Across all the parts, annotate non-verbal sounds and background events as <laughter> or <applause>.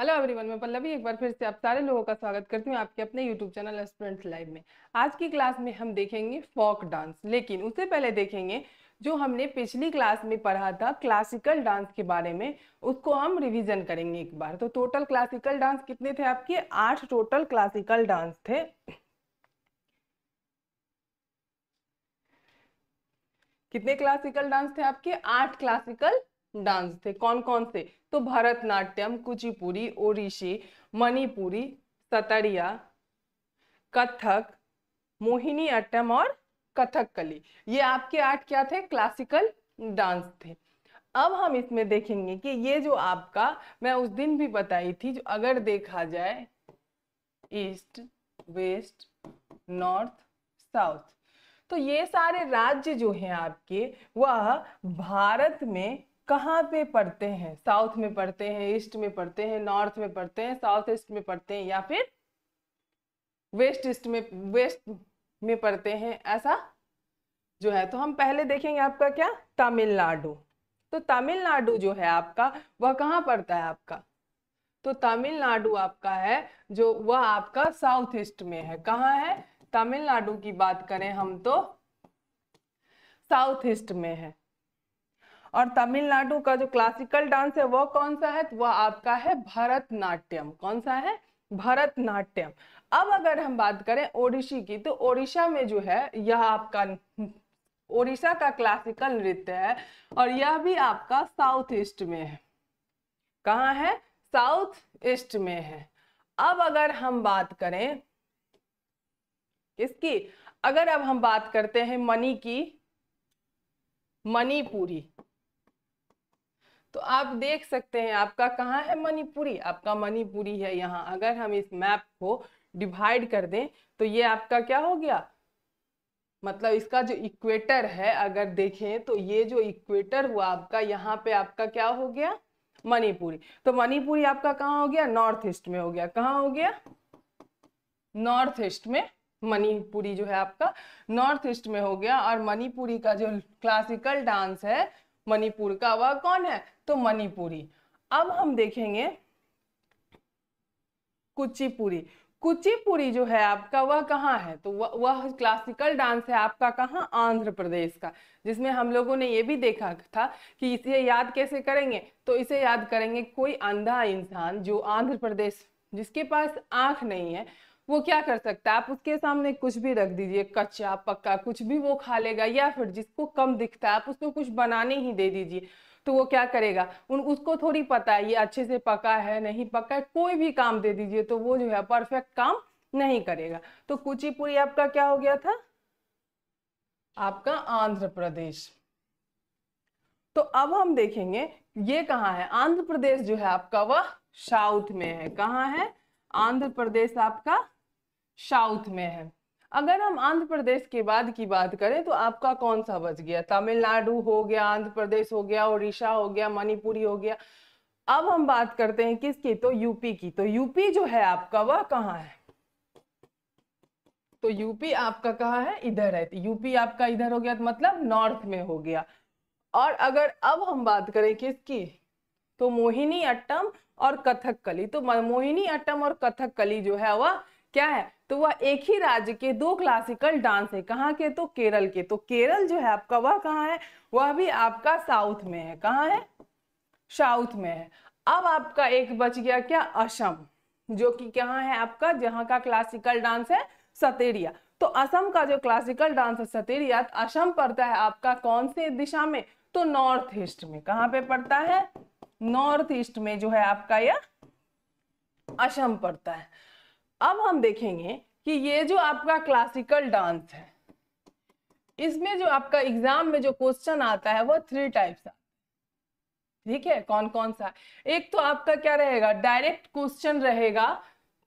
hello everyone मैं पल्लवी एक बार फिर से आप सारे लोगों का स्वागत करती हूँ आपके अपने यूट्यूब चैनल स्टूडेंट्स लाइव में आज की क्लास में हम देखेंगे फोक डांस लेकिन उससे पहले देखेंगे जो हमने पिछली क्लास में पढ़ा था क्लासिकल डांस के बारे में उसको हम रिवीजन करेंगे एक बार तो टोटल क्लासिकल डांस कितने थे आपके आठ टोटल क्लासिकल डांस थे कितने क्लासिकल डांस थे आपके आठ क्लासिकल डांस थे कौन कौन से तो भरतनाट्यम कुचिपुरी ओडिशी मणिपुरी सतरिया कथक मोहिनी अट्टम और कथकली ये आपके आर्ट क्या थे क्लासिकल डांस थे अब हम इसमें देखेंगे कि ये जो आपका मैं उस दिन भी बताई थी जो अगर देखा जाए ईस्ट वेस्ट नॉर्थ साउथ तो ये सारे राज्य जो हैं आपके वह भारत में कहाँ पे पढ़ते हैं साउथ में पढ़ते हैं ईस्ट में पढ़ते हैं नॉर्थ में पढ़ते हैं साउथ ईस्ट में पढ़ते हैं या फिर वेस्ट ईस्ट में वेस्ट में पढ़ते हैं ऐसा जो है तो हम पहले देखेंगे आपका क्या तमिलनाडु तो तमिलनाडु जो है आपका वह कहाँ पड़ता है आपका तो तमिलनाडु आपका है जो वह आपका साउथ ईस्ट में है कहाँ है तमिलनाडु की बात करें हम तो साउथ ईस्ट में है और तमिलनाडु का जो क्लासिकल डांस है वह कौन सा है तो वह आपका है भरतनाट्यम कौन सा है भरतनाट्यम अब अगर हम बात करें ओडिशी की तो ओडिशा में जो है यह आपका ओडिशा का क्लासिकल नृत्य है और यह भी आपका साउथ ईस्ट में है कहाँ है साउथ ईस्ट में है अब अगर हम बात करें किसकी अगर अब हम बात करते हैं मनी की मणिपुरी तो आप देख सकते हैं आपका कहाँ है मणिपुरी आपका मणिपुरी है यहाँ अगर हम इस मैप को डिवाइड कर दें तो ये आपका क्या हो गया मतलब इसका जो इक्वेटर है अगर देखें तो ये जो इक्वेटर हुआ आपका यहाँ पे आपका क्या हो गया मणिपुरी तो मणिपुरी आपका कहाँ हो गया नॉर्थ ईस्ट में हो गया कहाँ हो गया नॉर्थ ईस्ट में मणिपुरी जो है आपका नॉर्थ ईस्ट में हो गया और मणिपुरी का जो क्लासिकल डांस है मणिपुर का वह कौन है तो मणिपुरी अब हम देखेंगे कुचिपुरी कुचिपुरी जो है आपका वह कहाँ है तो वह वह क्लासिकल डांस है आपका कहाँ आंध्र प्रदेश का जिसमें हम लोगों ने यह भी देखा था कि इसे याद कैसे करेंगे तो इसे याद करेंगे कोई अंधा इंसान जो आंध्र प्रदेश जिसके पास आंख नहीं है वो क्या कर सकता है आप उसके सामने कुछ भी रख दीजिए कच्चा पक्का कुछ भी वो खा लेगा या फिर जिसको कम दिखता है आप उसको कुछ बनाने ही दे दीजिए तो वो क्या करेगा उन उसको थोड़ी पता है ये अच्छे से पका है नहीं पका है कोई भी काम दे दीजिए तो वो जो है परफेक्ट काम नहीं करेगा तो कुचिपुड़ी आपका क्या हो गया था आपका आंध्र प्रदेश तो अब हम देखेंगे ये कहाँ है आंध्र प्रदेश जो है आपका वह साउथ में है कहाँ है आंध्र प्रदेश आपका साउथ में है अगर हम आंध्र प्रदेश के बाद की बात करें तो आपका कौन सा बच गया तमिलनाडु हो गया आंध्र प्रदेश हो गया उड़ीसा हो गया मणिपुरी हो गया अब हम बात करते हैं किसकी तो यूपी की तो यूपी जो है आपका वह कहाँ है तो यूपी आपका कहाँ है इधर है तो यूपी आपका इधर हो गया तो मतलब नॉर्थ में हो गया और अगर अब हम बात करें किसकी तो मोहिनी अट्टम और कथकली तो मोहिनी अट्टम और कथकली जो है वह क्या है तो वह एक ही राज्य के दो क्लासिकल डांस है कहाँ के तो केरल के तो केरल जो है आपका वह कहाँ है वह भी आपका साउथ में है कहाँ है साउथ में है अब आपका एक बच गया क्या असम जो कि कहाँ है आपका जहाँ का क्लासिकल डांस है सतेरिया तो असम का जो क्लासिकल डांस है सतेरिया तो असम पड़ता है आपका कौन से दिशा में तो नॉर्थ ईस्ट में कहाँ पे पड़ता है नॉर्थ ईस्ट में जो है आपका यह असम पड़ता है अब हम देखेंगे कि ये जो आपका क्लासिकल डांस है इसमें जो आपका एग्जाम में जो क्वेश्चन आता है वह थ्री टाइप्स ठीक है कौन कौन सा एक तो आपका क्या रहेगा डायरेक्ट क्वेश्चन रहेगा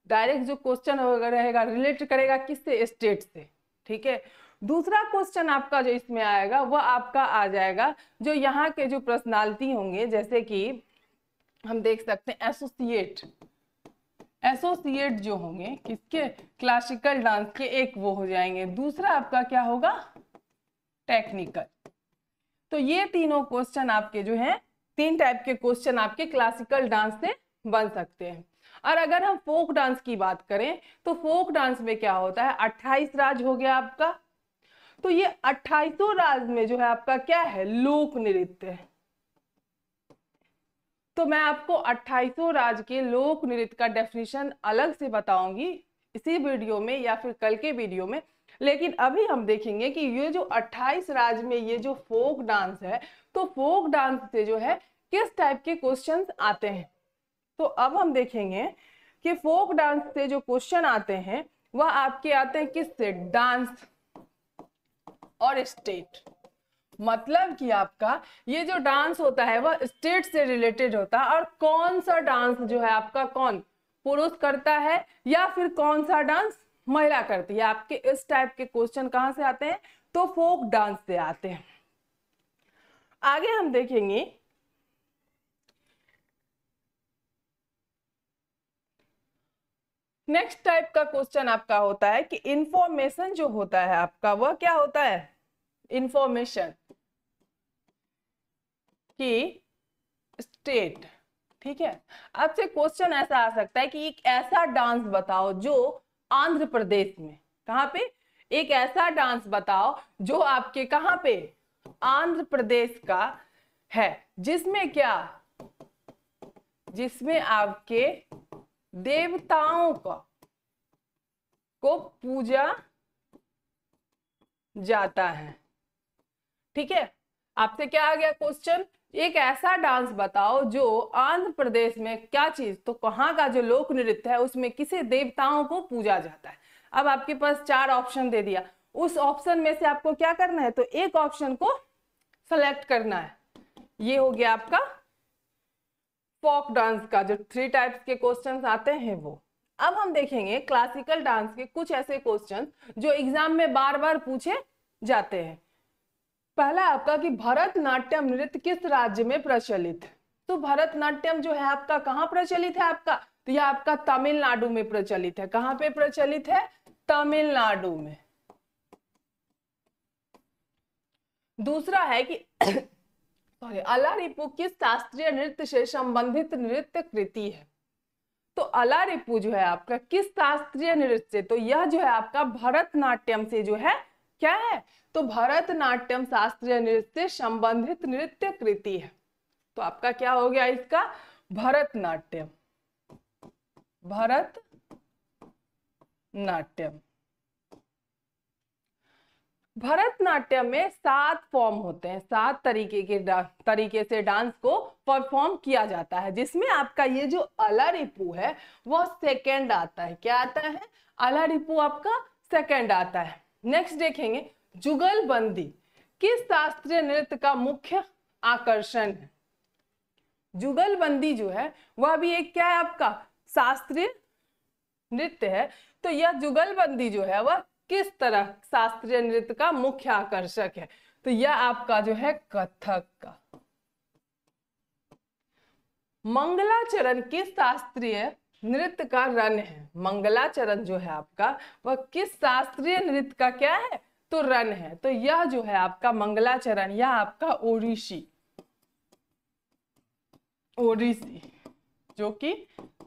डायरेक्ट जो क्वेश्चन रहेगा रिलेट करेगा किससे स्टेट से ठीक है दूसरा क्वेश्चन आपका जो इसमें आएगा वह आपका आ जाएगा जो यहाँ के जो पर्सनालिटी होंगे जैसे कि हम देख सकते हैं एसोसिएट एसोसिएट जो होंगे किसके क्लासिकल डांस के एक वो हो जाएंगे दूसरा आपका क्या होगा टेक्निकल तो ये तीनों क्वेश्चन आपके जो हैं तीन टाइप के क्वेश्चन आपके क्लासिकल डांस से बन सकते हैं और अगर हम फोक डांस की बात करें तो फोक डांस में क्या होता है 28 राज हो गया आपका तो ये अट्ठाईसों राज में जो है आपका क्या है लोक नृत्य है तो मैं आपको अट्ठाईसों राज्य के लोक नृत्य का डेफिनेशन अलग से बताऊंगी इसी वीडियो में या फिर कल के वीडियो में लेकिन अभी हम देखेंगे कि ये जो 28 राज्य में ये जो फोक डांस है तो फोक डांस से जो है किस टाइप के क्वेश्चन आते हैं तो अब हम देखेंगे कि फोक डांस से जो क्वेश्चन आते हैं वह आपके आते हैं किस से डांस और स्टेट मतलब कि आपका ये जो डांस होता है वह स्टेट से रिलेटेड होता है और कौन सा डांस जो है आपका कौन पुरुष करता है या फिर कौन सा डांस महिला करती है आपके इस टाइप के क्वेश्चन कहाँ से आते हैं तो फोक डांस से आते हैं आगे हम देखेंगे नेक्स्ट टाइप का क्वेश्चन आपका होता है कि इंफॉर्मेशन जो होता है आपका वह क्या होता है इंफॉर्मेशन की स्टेट ठीक है आपसे क्वेश्चन ऐसा आ सकता है कि एक ऐसा डांस बताओ जो आंध्र प्रदेश में कहां पे एक ऐसा डांस बताओ जो आपके कहां पे आंध्र प्रदेश का है जिसमें क्या जिसमें आपके देवताओं का को पूजा जाता है ठीक है आपसे क्या आ गया क्वेश्चन एक ऐसा डांस बताओ जो आंध्र प्रदेश में क्या चीज तो कहाँ का जो लोक नृत्य है उसमें किसे देवताओं को पूजा जाता है अब आपके पास चार ऑप्शन दे दिया उस ऑप्शन में से आपको क्या करना है तो एक ऑप्शन को सेलेक्ट करना है ये हो गया आपका फोक डांस का जो थ्री टाइप्स के क्वेश्चन आते हैं वो अब हम देखेंगे क्लासिकल डांस के कुछ ऐसे क्वेश्चन जो एग्जाम में बार बार पूछे जाते हैं पहला आपका कि भरतनाट्यम नृत्य किस राज्य में प्रचलित है तो भरतनाट्यम जो है आपका कहाँ प्रचलित है आपका तो यह आपका तमिलनाडु में प्रचलित है कहां पे प्रचलित है तमिलनाडु में दूसरा है कि सॉरी <coughs> रिपू किस शास्त्रीय नृत्य से संबंधित नृत्य कृति है तो रिपू जो है आपका किस शास्त्रीय नृत्य से तो यह जो है आपका भरतनाट्यम से जो है क्या है तो भरतनाट्यम शास्त्रीय नृत्य संबंधित नृत्य कृति है तो आपका क्या हो गया इसका भरतनाट्यम भरत नाट्यम भरतनाट्यम में सात फॉर्म होते हैं सात तरीके के तरीके से डांस को परफॉर्म किया जाता है जिसमें आपका ये जो रिपू है वह सेकंड आता है क्या आता है रिपू आपका सेकंड आता है नेक्स्ट देखेंगे जुगलबंदी किस शास्त्रीय नृत्य का मुख्य आकर्षण है जुगलबंदी जो है वह भी एक क्या है आपका शास्त्रीय नृत्य है तो यह जुगलबंदी जो है वह किस तरह शास्त्रीय नृत्य का मुख्य आकर्षक है तो यह आपका जो है कथक का मंगलाचरण किस शास्त्रीय नृत्य का रन है मंगलाचरण जो है आपका वह किस शास्त्रीय नृत्य का क्या है तो रन है तो यह जो है आपका मंगलाचरण यह आपका ओडिशी ओडिशी जो कि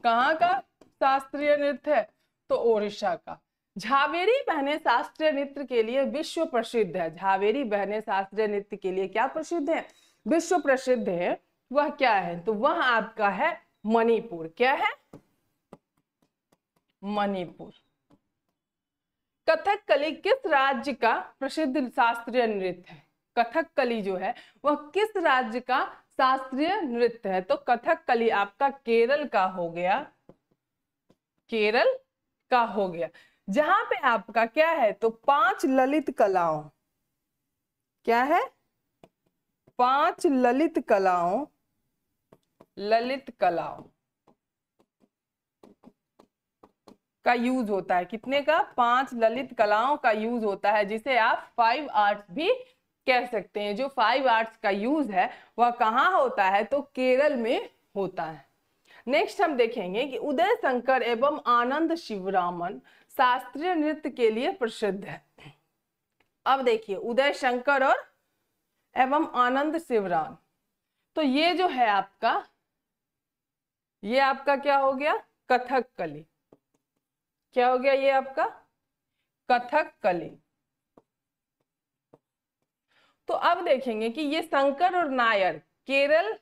कहाँ का शास्त्रीय नृत्य है तो ओडिशा का झावेरी बहने शास्त्रीय नृत्य के लिए विश्व प्रसिद्ध है झावेरी बहने शास्त्रीय नृत्य के लिए क्या प्रसिद्ध है विश्व प्रसिद्ध है वह क्या है तो वह आपका है मणिपुर क्या है मणिपुर कथक कली किस राज्य का प्रसिद्ध शास्त्रीय नृत्य है कथक कली जो है वह किस राज्य का शास्त्रीय नृत्य है तो कथक कली आपका केरल का हो गया केरल का हो गया जहां पे आपका क्या है तो पांच ललित कलाओं क्या है पांच ललित कलाओं ललित कलाओं का यूज होता है कितने का पांच ललित कलाओं का यूज होता है जिसे आप फाइव आर्ट्स भी कह सकते हैं जो फाइव आर्ट्स का यूज है वह कहाँ होता है तो केरल में होता है नेक्स्ट हम देखेंगे कि उदय शंकर एवं आनंद शिवरामन शास्त्रीय नृत्य के लिए प्रसिद्ध है अब देखिए उदय शंकर और एवं आनंद शिवराम तो ये जो है आपका ये आपका क्या हो गया कथक कली क्या हो गया ये आपका कथक कली तो अब देखेंगे कि ये शंकर और नायर केरल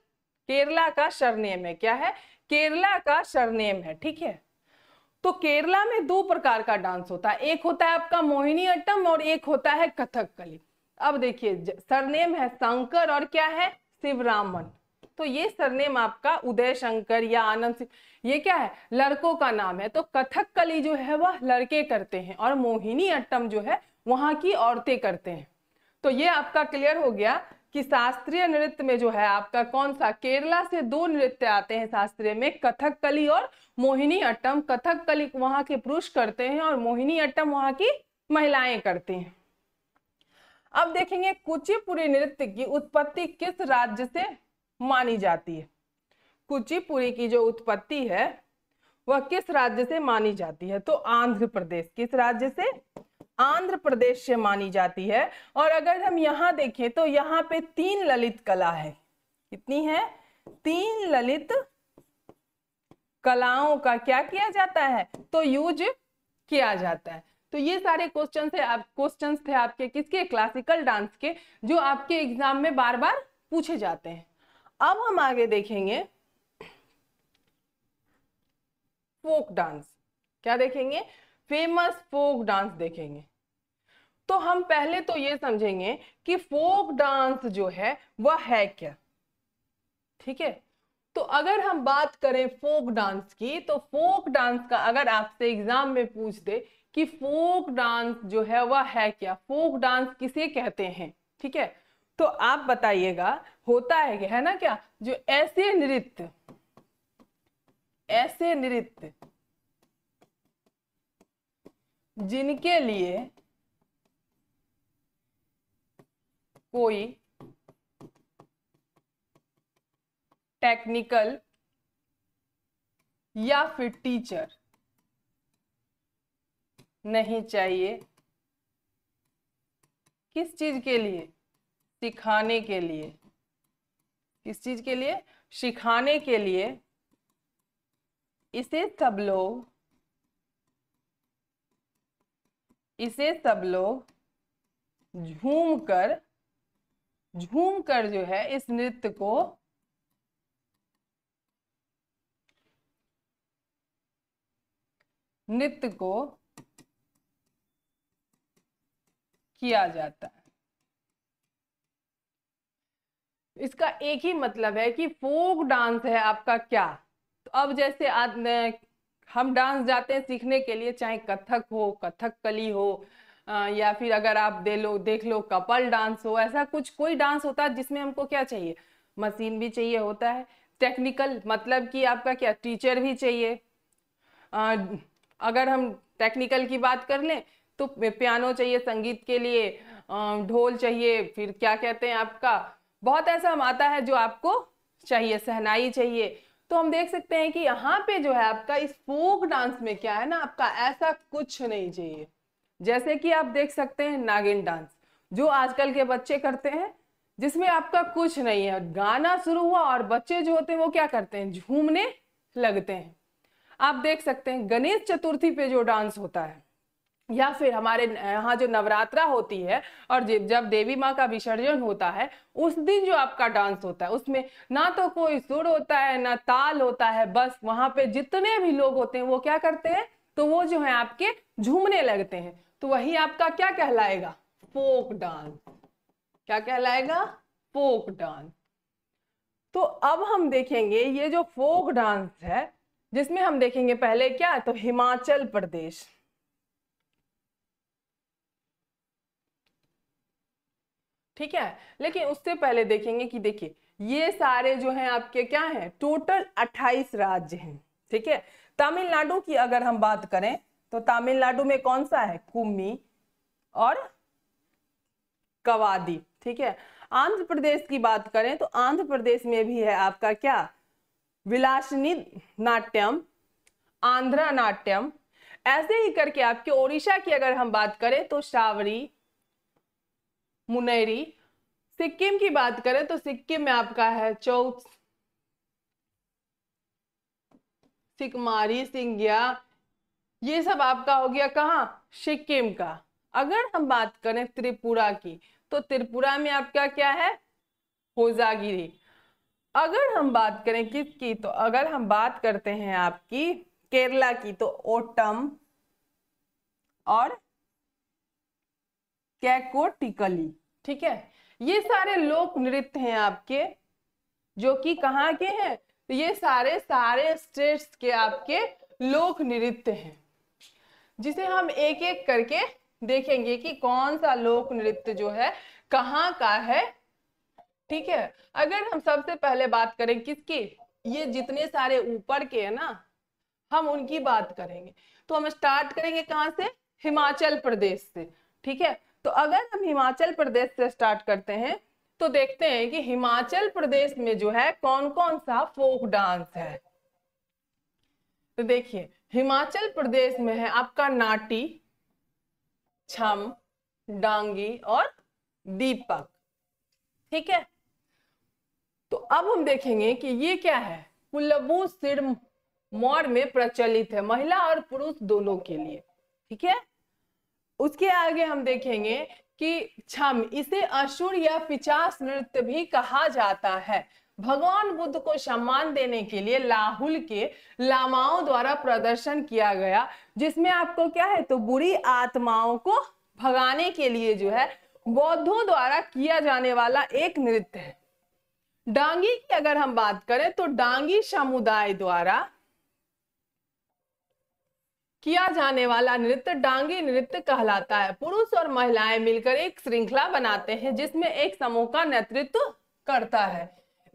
केरला का सरनेम है क्या है केरला का सरनेम है ठीक है तो केरला में दो प्रकार का डांस होता है एक होता है आपका मोहिनी अट्टम और एक होता है कथक कली अब देखिए सरनेम है शंकर और क्या है शिवरामन तो ये सरनेम आपका उदय शंकर या आनंद सिंह ये क्या है लड़कों का नाम है तो कथक कली जो है वह लड़के करते हैं और मोहिनी अट्टम जो है वहां की औरतें करते हैं तो ये आपका क्लियर हो गया कि शास्त्रीय नृत्य में जो है आपका कौन सा केरला से दो नृत्य आते हैं शास्त्रीय में कथक कली और मोहिनी अट्टम कथक कली वहां के पुरुष करते हैं और मोहिनी अट्टम वहां की महिलाएं करती हैं अब देखेंगे कुचिपुरी नृत्य की उत्पत्ति किस राज्य से मानी जाती है कुचिपुरी की जो उत्पत्ति है वह किस राज्य से मानी जाती है तो आंध्र प्रदेश किस राज्य से आंध्र प्रदेश से मानी जाती है और अगर हम यहाँ देखें तो यहाँ पे तीन ललित कला है कितनी है तीन ललित कलाओं का क्या किया जाता है तो यूज किया जाता है तो ये सारे क्वेश्चन थे आप क्वेश्चन थे आपके किसके क्लासिकल डांस के जो आपके एग्जाम में बार बार पूछे जाते हैं अब हम आगे देखेंगे फोक डांस क्या देखेंगे फेमस फोक डांस देखेंगे तो हम पहले तो ये समझेंगे कि फोक डांस जो है वह है क्या ठीक है तो अगर हम बात करें फोक डांस की तो फोक डांस का अगर आपसे एग्जाम में पूछ दे कि फोक डांस जो है वह है क्या फोक डांस किसे कहते हैं ठीक है तो आप बताइएगा होता है कि है ना क्या जो ऐसे नृत्य ऐसे नृत्य जिनके लिए कोई टेक्निकल या फिर टीचर नहीं चाहिए किस चीज के लिए सिखाने के लिए किस चीज के लिए सिखाने के लिए इसे सब लोग इसे सब लोग झूम कर झूम कर जो है इस नृत्य को नृत्य को किया जाता है इसका एक ही मतलब है कि फोक डांस है आपका क्या तो अब जैसे हम डांस जाते हैं सीखने के लिए चाहे कथक हो कथक कली हो या फिर अगर आप दे लो देख लो कपल डांस हो ऐसा कुछ कोई डांस होता है जिसमें हमको क्या चाहिए मशीन भी चाहिए होता है टेक्निकल मतलब कि आपका क्या टीचर भी चाहिए आ, अगर हम टेक्निकल की बात कर लें तो पियानो चाहिए संगीत के लिए ढोल चाहिए फिर क्या कहते हैं आपका बहुत ऐसा आता है जो आपको चाहिए सहनाई चाहिए तो हम देख सकते हैं कि यहाँ पे जो है आपका इस फोक डांस में क्या है ना आपका ऐसा कुछ नहीं चाहिए जैसे कि आप देख सकते हैं नागिन डांस जो आजकल के बच्चे करते हैं जिसमें आपका कुछ नहीं है गाना शुरू हुआ और बच्चे जो होते हैं वो क्या करते हैं झूमने लगते हैं आप देख सकते हैं गणेश चतुर्थी पे जो डांस होता है या फिर हमारे यहाँ जो नवरात्रा होती है और जब देवी माँ का विसर्जन होता है उस दिन जो आपका डांस होता है उसमें ना तो कोई सुर होता है ना ताल होता है बस वहां पे जितने भी लोग होते हैं वो क्या करते हैं तो वो जो है आपके झूमने लगते हैं तो वही आपका क्या कहलाएगा फोक डांस क्या कहलाएगा फोक डांस तो अब हम देखेंगे ये जो फोक डांस है जिसमें हम देखेंगे पहले क्या तो हिमाचल प्रदेश ठीक है लेकिन उससे पहले देखेंगे कि देखिए ये सारे जो हैं आपके क्या हैं टोटल 28 राज्य हैं ठीक है तमिलनाडु की अगर हम बात करें तो तमिलनाडु में कौन सा है कुमी और कवादी ठीक है आंध्र प्रदेश की बात करें तो आंध्र प्रदेश में भी है आपका क्या विलासनी नाट्यम आंध्रा नाट्यम ऐसे ही करके आपके ओडिशा की अगर हम बात करें तो शावरी मुनेरी सिक्किम की बात करें तो सिक्किम में आपका है चौथ सिकमारी सिंगिया ये सब आपका हो गया कहा सिक्किम का अगर हम बात करें त्रिपुरा की तो त्रिपुरा में आपका क्या है होजागिरी अगर हम बात करें किसकी तो अगर हम बात करते हैं आपकी केरला की तो ओटम और कैकोटिकली ठीक है ये सारे लोक नृत्य हैं आपके जो कि कहाँ के हैं तो ये सारे सारे स्टेट्स के आपके लोक नृत्य हैं जिसे हम एक एक करके देखेंगे कि कौन सा लोक नृत्य जो है कहाँ का है ठीक है अगर हम सबसे पहले बात करें किसकी ये जितने सारे ऊपर के है ना हम उनकी बात करेंगे तो हम स्टार्ट करेंगे कहाँ से हिमाचल प्रदेश से ठीक है तो अगर हम हिमाचल प्रदेश से स्टार्ट करते हैं तो देखते हैं कि हिमाचल प्रदेश में जो है कौन कौन सा फोक डांस है तो देखिए हिमाचल प्रदेश में है आपका नाटी छम डांगी और दीपक ठीक है तो अब हम देखेंगे कि ये क्या है कुल्लबू सिर मौर में प्रचलित है महिला और पुरुष दोनों के लिए ठीक है उसके आगे हम देखेंगे कि छम इसे अशुर या पिचास नृत्य भी कहा जाता है भगवान बुद्ध को सम्मान देने के लिए लाहुल के लामाओं द्वारा प्रदर्शन किया गया जिसमें आपको क्या है तो बुरी आत्माओं को भगाने के लिए जो है बौद्धों द्वारा किया जाने वाला एक नृत्य है डांगी की अगर हम बात करें तो डांगी समुदाय द्वारा किया जाने वाला नृत्य डांगी नृत्य कहलाता है पुरुष और महिलाएं मिलकर एक श्रृंखला बनाते हैं जिसमें एक समूह का नेतृत्व करता है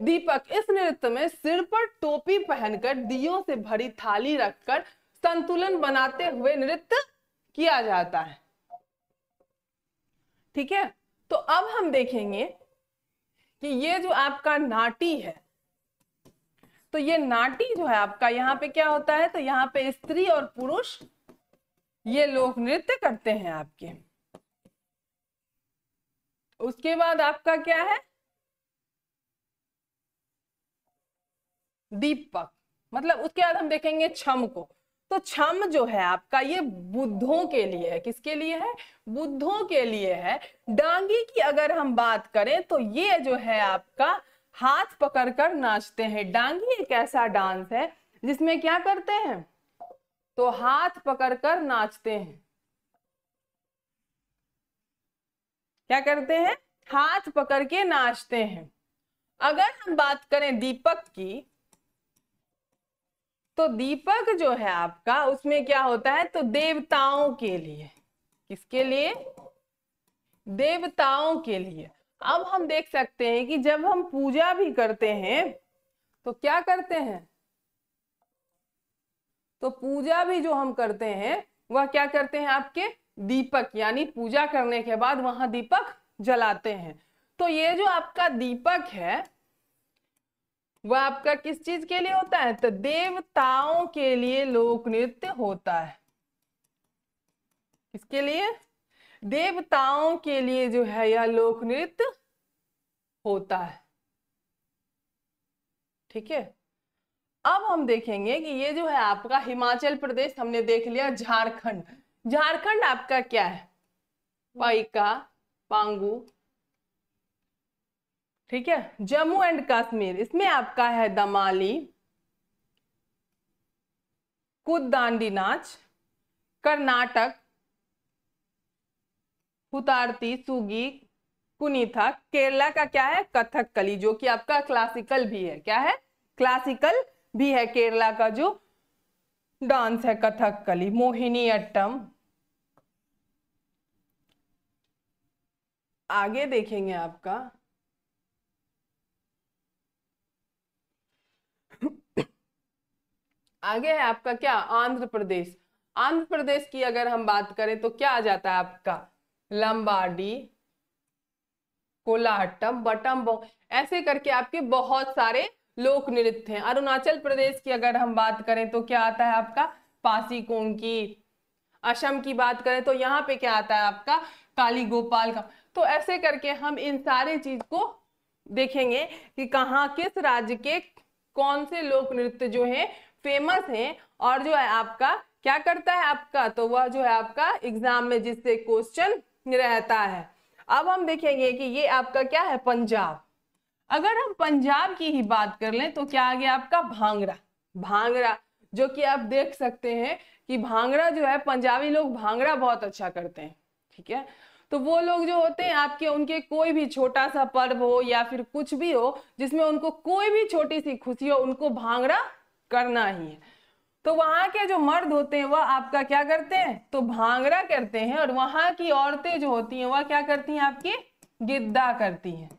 दीपक इस नृत्य में सिर पर टोपी पहनकर दियो से भरी थाली रखकर संतुलन बनाते हुए नृत्य किया जाता है ठीक है तो अब हम देखेंगे कि ये जो आपका नाटी है तो ये नाटी जो है आपका यहाँ पे क्या होता है तो यहाँ पे स्त्री और पुरुष ये लोक नृत्य करते हैं आपके उसके बाद आपका क्या है दीपक मतलब उसके बाद हम देखेंगे छम को तो छम जो है आपका ये बुद्धों के लिए है किसके लिए है बुद्धों के लिए है डांगी की अगर हम बात करें तो ये जो है आपका हाथ पकड़कर नाचते हैं डांगी एक ऐसा डांस है जिसमें क्या करते हैं तो हाथ पकड़कर नाचते हैं क्या करते हैं हाथ पकड़ के नाचते हैं अगर हम बात करें दीपक की तो दीपक जो है आपका उसमें क्या होता है तो देवताओं के लिए किसके लिए देवताओं के लिए अब हम देख सकते हैं कि जब हम पूजा भी करते हैं तो क्या करते हैं तो पूजा भी जो हम करते हैं वह क्या करते हैं आपके दीपक यानी पूजा करने के बाद वहां दीपक जलाते हैं तो ये जो आपका दीपक है वह आपका किस चीज के लिए होता है तो देवताओं के लिए लोक नृत्य होता है किसके लिए देवताओं के लिए जो है यह लोक नृत्य होता है ठीक है अब हम देखेंगे कि ये जो है आपका हिमाचल प्रदेश हमने देख लिया झारखंड झारखंड आपका क्या है पाइका पांगू ठीक है जम्मू एंड कश्मीर इसमें आपका है दमाली कुदांडी नाच कर्नाटक हुतारती सुगी कुनीथा केरला का क्या है कथक कली जो कि आपका क्लासिकल भी है क्या है क्लासिकल भी है केरला का जो डांस है कथक कली मोहिनी अट्टम आगे देखेंगे आपका आगे है आपका क्या आंध्र प्रदेश आंध्र प्रदेश की अगर हम बात करें तो क्या आ जाता है आपका लंबाडी कोलाटम बटम ऐसे करके आपके बहुत सारे लोक नृत्य हैं अरुणाचल प्रदेश की अगर हम बात करें तो क्या आता है आपका पासी कोंकी असम की बात करें तो यहाँ पे क्या आता है आपका काली गोपाल का तो ऐसे करके हम इन सारे चीज को देखेंगे कि कहाँ किस राज्य के कौन से लोक नृत्य जो है फेमस हैं और जो है आपका क्या करता है आपका तो वह जो है आपका एग्जाम में जिससे क्वेश्चन रहता है अब हम देखेंगे कि ये आपका क्या है पंजाब अगर हम पंजाब की ही बात कर लें तो क्या आ गया आपका भांगड़ा भांगड़ा जो कि आप देख सकते हैं कि भांगड़ा जो है पंजाबी लोग भांगड़ा बहुत अच्छा करते हैं ठीक है तो वो लोग जो होते हैं आपके उनके कोई भी छोटा सा पर्व हो या फिर कुछ भी हो जिसमें उनको कोई भी छोटी सी खुशी हो उनको भांगड़ा करना ही है तो वहां के जो मर्द होते हैं वह आपका क्या करते हैं तो भांगरा करते हैं और वहां की औरतें जो होती हैं वह क्या करती हैं आपकी गिद्दा करती हैं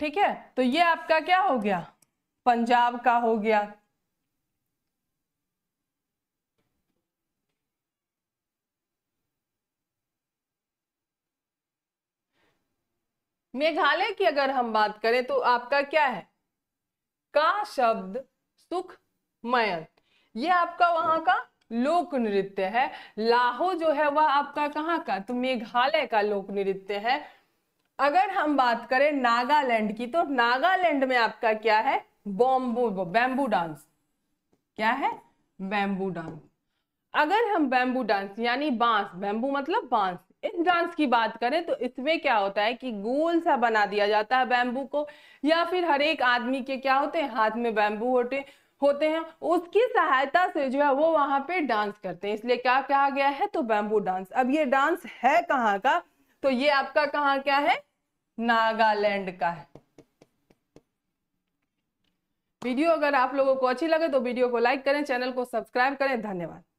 ठीक है तो ये आपका क्या हो गया पंजाब का हो गया मेघालय की अगर हम बात करें तो आपका क्या है का शब्द सुख ये आपका वहां का लोक नृत्य है लाहो जो है वह आपका कहाँ का तो मेघालय का लोक नृत्य है अगर हम बात करें नागालैंड की तो नागालैंड में आपका क्या है बॉम्बू बैम्बू डांस क्या है बैम्बू डांस अगर हम बैम्बू डांस यानी बांस बैम्बू मतलब बांस इस डांस की बात करें तो इसमें क्या होता है कि गोल सा बना दिया जाता है बैम्बू को या फिर हर एक आदमी के क्या होते हैं हाथ में बैम्बू होते हैं होते हैं उसकी सहायता से जो है वो वहां पे डांस करते हैं इसलिए क्या कहा गया है तो बैम्बू डांस अब ये डांस है कहाँ का तो ये आपका कहाँ क्या है नागालैंड का है वीडियो अगर आप लोगों को अच्छी लगे तो वीडियो को लाइक करें चैनल को सब्सक्राइब करें धन्यवाद